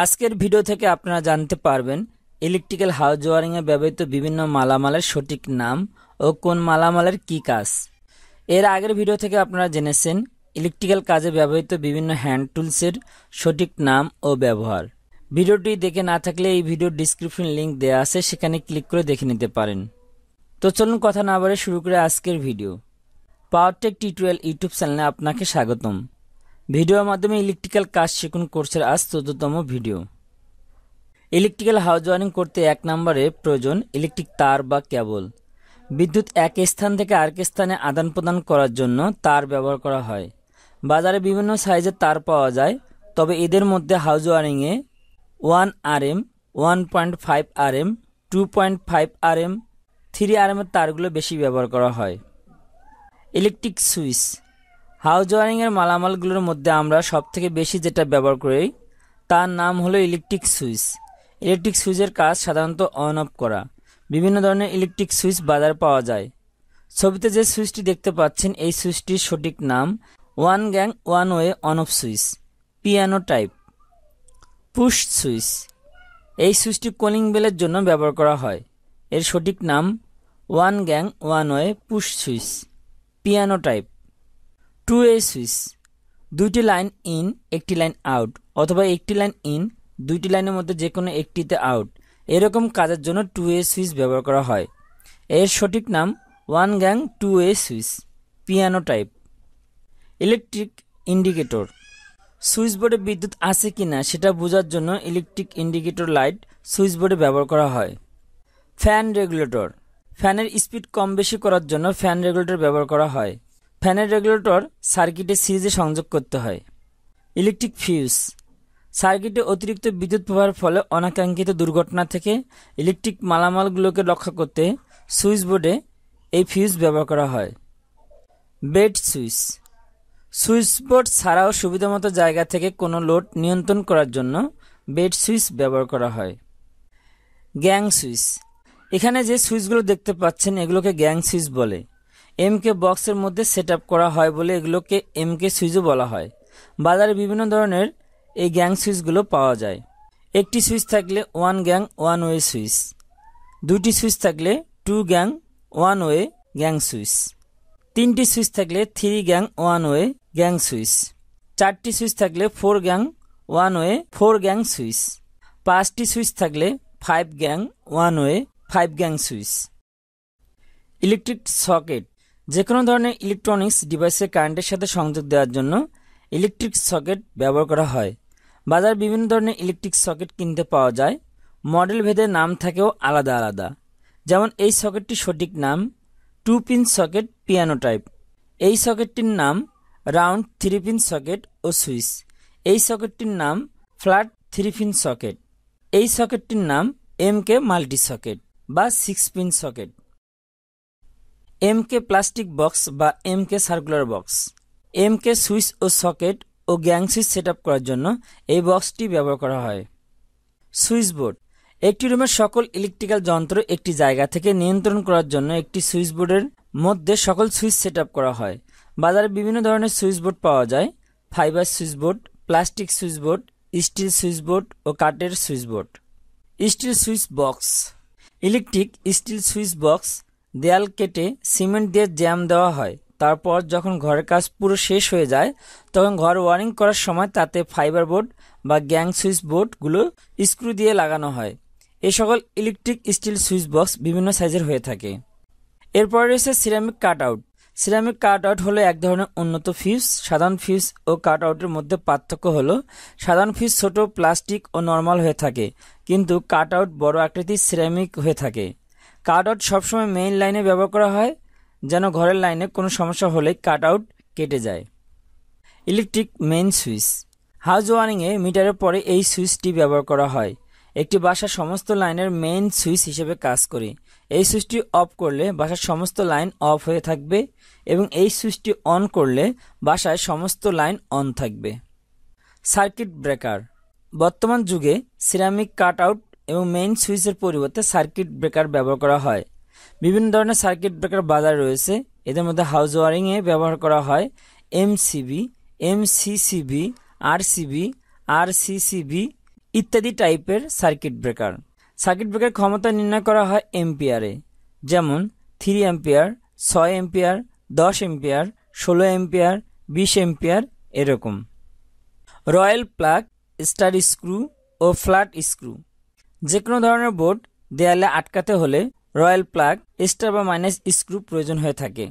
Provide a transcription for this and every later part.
আজকের ভিডিও থেকে আপনারা জানতে পারবেন ইলেকট্রিক্যাল হাউস ওয়ারিংয়ে ব্যবহৃত বিভিন্ন মালামালের সঠিক নাম ও কোন মালামালের কী কাজ এর আগের ভিডিও থেকে আপনারা জেনেছেন ইলেকট্রিক্যাল কাজে ব্যবহৃত বিভিন্ন হ্যান্ড টুলসের সঠিক নাম ও ব্যবহার ভিডিওটি দেখে না থাকলে এই ভিডিওর ডিসক্রিপশন লিঙ্ক দেওয়া আছে সেখানে ক্লিক করে দেখে নিতে পারেন তো চলুন কথা না বলে শুরু করে আজকের video Powertech T twelve YouTube চ্যানেলে আপনাকে স্বাগতম ভিডিওর মাধ্যমে ইলেকট্রিক্যাল কাজ শিখুন কোর্সের আজ চোদ্দতম ভিডিও ইলেকট্রিক্যাল হাউস ওয়ারিং করতে এক নম্বরে প্রয়োজন ইলেকট্রিক তার বা কেবল বিদ্যুৎ এক স্থান থেকে আরেক স্থানে আদান প্রদান করার জন্য তার ব্যবহার করা হয় বাজারে বিভিন্ন সাইজের তার পাওয়া যায় তবে এদের মধ্যে হাউস ওয়ারিংয়ে one R M one point five R M two point five R M three R এমের তারগুলো বেশি ব্যবহার করা হয় ইলেকট্রিক সুইচ হাউস ওয়ারিংয়ের মালামালগুলোর মধ্যে আমরা সবথেকে বেশি যেটা ব্যবহার করি তার নাম হলো ইলেকট্রিক সুইচ ইলেকট্রিক সুইচের কাজ সাধারণত অন অফ করা বিভিন্ন ধরনের ইলেকট্রিক সুইচ বাজার পাওয়া যায় ছবিতে যে সুইচটি দেখতে পাচ্ছেন এই সুইচটির সঠিক নাম one gang one way on off switch piano type push switch এই সুইচটি কলিং বেলের জন্য ব্যবহার করা হয় এর সঠিক নাম one gang one way push switch piano type two A switch দুইটি লাইন ইন একটি লাইন আউট অথবা একটি লাইন ইন দুইটি লাইনের মধ্যে যে কোনো একটিতে আউট এরকম কাজের জন্য টু এ সুইচ ব্যবহার করা হয় এর সঠিক নাম one gang two A switch piano type electric indicator switch বোর্ডে বিদ্যুৎ আছে কি না সেটা বোঝার জন্য ইলেকট্রিক ইন্ডিকেটর লাইট সুইচ বোর্ডে ব্যবহার করা হয় ফ্যান রেগুলেটর ফ্যানের স্পিড কম বেশি করার জন্য ফ্যান রেগুলেটর ব্যবহার করা হয় ফ্যানের রেগুলেটর সার্কিটে সিরিজে সংযোগ করতে হয় ইলেকট্রিক ফিউজ সার্কিটে অতিরিক্ত বিদ্যুৎ প্রবাহের ফলে অনাকাঙ্ক্ষিত দুর্ঘটনা থেকে ইলেকট্রিক মালামালগুলোকে রক্ষা করতে সুইচ বোর্ডে এই ফিউজ ব্যবহার করা হয় বেড সুইচ সুইচ বোর্ড ছাড়াও সুবিধামতো জায়গা থেকে কোনো লোড নিয়ন্ত্রণ করার জন্য বেড সুইচ ব্যবহার করা হয় গ্যাং সুইচ এখানে যে সুইচগুলো দেখতে পাচ্ছেন এগুলোকে গ্যাং সুইচ বলে এমকে বক্সের মধ্যে সেট করা হয় বলে এগুলোকে এমকে সুইচও বলা হয় বাজারে বিভিন্ন ধরনের এই গ্যাং সুইচগুলো পাওয়া যায় একটি সুইচ থাকলে one gang one way switch দুটি সুইচ থাকলে two gang one way gang switch তিনটি সুইচ থাকলে three gang one way gang switch চারটি সুইচ থাকলে four gang one way four gang switch পাঁচটি সুইচ থাকলে five gang one way five gang switch electric socket যে কোনো ধরনের electronics ডিভাইসে কারেন্টের সাথে সংযোগ দেওয়ার জন্য ইলেকট্রিক সকেট ব্যবহার করা হয় বাজার বিভিন্ন ধরনের ইলেকট্রিক সকেট কিনতে পাওয়া যায় মডেল ভেদে নাম থাকেও আলাদা আলাদা যেমন এই সকেটটি সঠিক নাম two pin socket piano type এই সকেটটির নাম রাউন্ড থ্রি পিন সকেট ও সুইচ এই সকেটটির নাম ফ্ল্যাট থ্রি পিন সকেট এই সকেটটির নাম এম কে মাল্টি সকেট বা six pin socket M K plastic box বা M K circular box M K switch ও সকেট ও গ্যাং সুইচ সেট করার জন্য এই বক্সটি ব্যবহার করা হয় সুইচ বোর্ড একটি রুমের সকল ইলেকট্রিক্যাল যন্ত্র একটি জায়গা থেকে নিয়ন্ত্রণ করার জন্য একটি সুইচ বোর্ডের মধ্যে সকল সুইচ সেট করা হয় বাজারে বিভিন্ন ধরনের সুইচ বোর্ড পাওয়া যায় fibre switch board plastic switch board steel switch board ও কাঠের switch board steel switch box electric steel switch box দেয়াল কেটে সিমেন্ট দিয়ে জ্যাম দেওয়া হয় তারপর যখন ঘরের কাজ পুরো শেষ হয়ে যায় তখন ঘর ওয়ারিং করার সময় তাতে ফাইবার বোর্ড বা গ্যাং সুইচ বোর্ডগুলো স্ক্রু দিয়ে লাগানো হয় এ সকল ইলেকট্রিক স্টিল সুইচ বক্স বিভিন্ন সাইজের হয়ে থাকে এরপর রয়েছে ceramic cut out ceramic cut out হলো এক ধরনের উন্নত ফিউজ সাধারণ ফিউজ ও কাট আউটের মধ্যে পার্থক্য হলো সাধারণ ফিউজ ছোট প্লাস্টিক ও নর্মাল হয়ে থাকে কিন্তু কাট আউট বড় আকৃতির সিরামিক হয়ে থাকে কাট আউট সবসময় মেইন লাইনে ব্যবহার করা হয় যেন ঘরের লাইনে কোনো সমস্যা হলে কাট আউট কেটে যায় ইলেকট্রিক মেইন সুইচ হাউস ওয়ারিংয়ে মিটারের পরে এই সুইচটি ব্যবহার করা হয় একটি বাসার সমস্ত লাইনের মেইন সুইচ হিসেবে কাজ করে এই সুইচটি অফ করলে বাসার সমস্ত লাইন অফ হয়ে থাকবে এবং এই সুইচটি অন করলে বাসায় সমস্ত লাইন অন থাকবে সার্কিট ব্রেকার বর্তমান যুগে সিরামিক কাট আউট এবং মেইন সুইচের পরিবর্তে সার্কিট ব্রেকার ব্যবহার করা হয় বিভিন্ন ধরনের সার্কিট ব্রেকার বাজার রয়েছে এদের মধ্যে হাউস ওয়ারিংয়ে ব্যবহার করা হয় এমসিবি এমসিসিবি আরসিবি আরসিসিবি ইত্যাদি টাইপের সার্কিট ব্রেকার সার্কিট ব্রেকার ক্ষমতা নির্ণয় করা হয় এমপিয়ারে যেমন থ্রি এম্পিয়ার ছয় এম্পিয়ার দশ এম্পিয়ার ষোলো এম্পিয়ার বিশ এম্পিয়ার এরকম রয়্যাল প্লাগ স্টার স্ক্রু ও ফ্ল্যাট স্ক্রু যে কোনো ধরনের বোর্ড দেয়ালে আটকাতে হলে রয়্যাল প্লাগ স্টার বা মাইনাস স্ক্রু প্রয়োজন হয়ে থাকে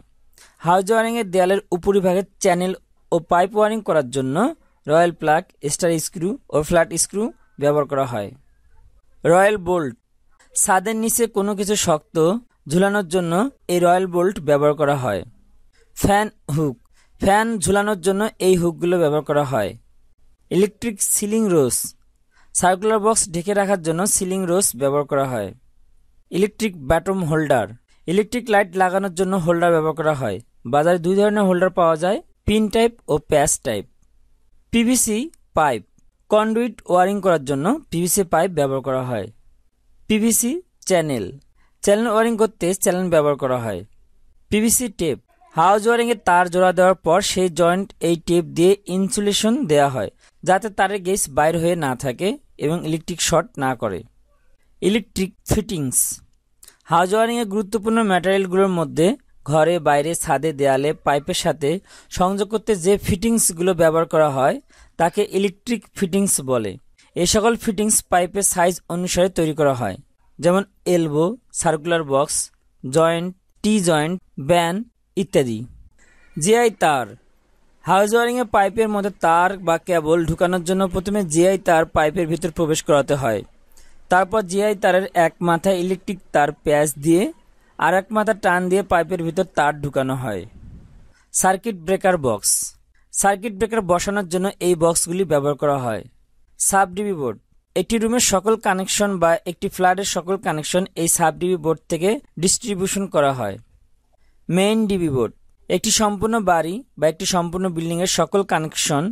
হাউজ ওয়ারিংয়ের দেয়ালের উপরিভাগে চ্যানেল ও পাইপ ওয়ারিং করার জন্য রয়্যাল প্লাগ স্টার স্ক্রু ও ফ্ল্যাট স্ক্রু ব্যবহার করা হয় রয়্যাল বোল্ট ছাদের নিচে কোনো কিছু শক্ত ঝুলানোর জন্য এই রয়্যাল বোল্ট ব্যবহার করা হয় ফ্যান হুক ফ্যান ঝুলানোর জন্য এই হুকগুলো ব্যবহার করা হয় electric ceiling rose circular box ঢেকে রাখার জন্য সিলিং রোজ ব্যবহার করা হয় electric batten holder electric light লাগানোর জন্য হোল্ডার ব্যবহার করা হয় বাজারে দুই ধরনের হোল্ডার পাওয়া যায় পিন টাইপ ও patch type PVC pipe conduit wiring করার জন্য পিভিসি পাইপ ব্যবহার করা হয় পিভিসি চ্যানেল চ্যানেল ওয়ারিং করতে চ্যানেল ব্যবহার করা হয় পিভিসি টেপ হাউস ওয়ারিংয়ে তার জোড়া দেওয়ার পর সেই জয়েন্ট এই টেপ দিয়ে ইনসুলেশন দেওয়া হয় যাতে তারের গেস বাইর হয়ে না থাকে এবং ইলেকট্রিক শর্ট না করে ইলেকট্রিক ফিটিংস হাউস ওয়ারিংয়ের গুরুত্বপূর্ণ ম্যাটেরিয়ালগুলোর মধ্যে ঘরে বাইরে ছাদে দেয়ালে পাইপের সাথে সংযোগ করতে যে ফিটিংসগুলো ব্যবহার করা হয় তাকে ইলেকট্রিক ফিটিংস বলে এই সকল ফিটিংস পাইপের সাইজ অনুসারে তৈরি করা হয় যেমন elbow circular box joint T joint ব্যান ইত্যাদি জিআই তার হাউস ওয়ারিংয়ে পাইপের মধ্যে তার বা কেবল ঢুকানোর জন্য প্রথমে জিআই তার পাইপের ভিতর প্রবেশ করাতে হয় তারপর জিআই তারের এক মাথায় ইলেকট্রিক তার প্যাচ দিয়ে আর এক মাথা টান দিয়ে পাইপের ভিতর তার ঢুকানো হয় circuit breaker box circuit breaker বসানোর জন্য এই বক্সগুলি ব্যবহার করা হয় সাব ডিবি বোর্ড একটি রুমের সকল কানেকশন বা একটি ফ্ল্যাটের সকল কানেকশন এই সাব ডিবি বোর্ড থেকে ডিস্ট্রিবিউশন করা হয় মেইন ডিবি বোর্ড একটি সম্পূর্ণ বাড়ি বা একটি সম্পূর্ণ বিল্ডিংয়ের সকল কানেকশন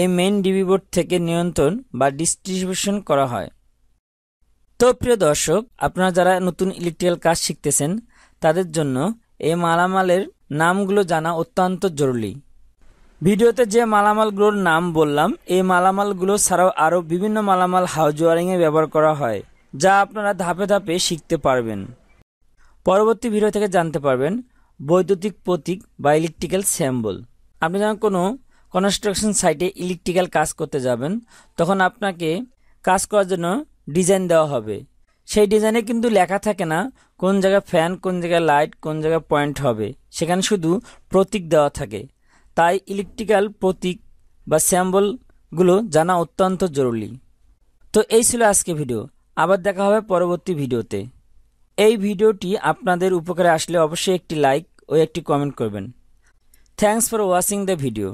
এই মেইন ডিবি বোর্ড থেকে নিয়ন্ত্রণ বা ডিস্ট্রিবিউশন করা হয় তো প্রিয় দর্শক আপনারা যারা নতুন ইলেকট্রিক্যাল কাজ শিখতেছেন তাদের জন্য এই মালামালের নামগুলো জানা অত্যন্ত জরুরি ভিডিওতে যে মালামালগুলোর নাম বললাম এই মালামালগুলো ছাড়াও আরও বিভিন্ন মালামাল হাউজ ওয়ারিংয়ে ব্যবহার করা হয় যা আপনারা ধাপে ধাপে শিখতে পারবেন পরবর্তী ভিডিও থেকে জানতে পারবেন বৈদ্যুতিক প্রতীক বা ইলেকট্রিক্যাল স্যাম্বল আপনি যখন কোনো কনস্ট্রাকশন সাইটে ইলেকট্রিক্যাল কাজ করতে যাবেন তখন আপনাকে কাজ করার জন্য ডিজাইন দেওয়া হবে সেই ডিজাইনে কিন্তু লেখা থাকে না কোন জায়গায় ফ্যান কোন জায়গায় লাইট কোন জায়গায় পয়েন্ট হবে সেখানে শুধু প্রতীক দেওয়া থাকে তাই ইলেকট্রিক্যাল প্রতীক বা স্যাম্বলগুলো জানা অত্যন্ত জরুরি তো এই ছিল আজকে ভিডিও আবার দেখা হবে পরবর্তী ভিডিওতে এই ভিডিওটি আপনাদের উপকারে আসলে অবশ্যই একটি লাইক ও একটি কমেন্ট করবেন thanks for watching the video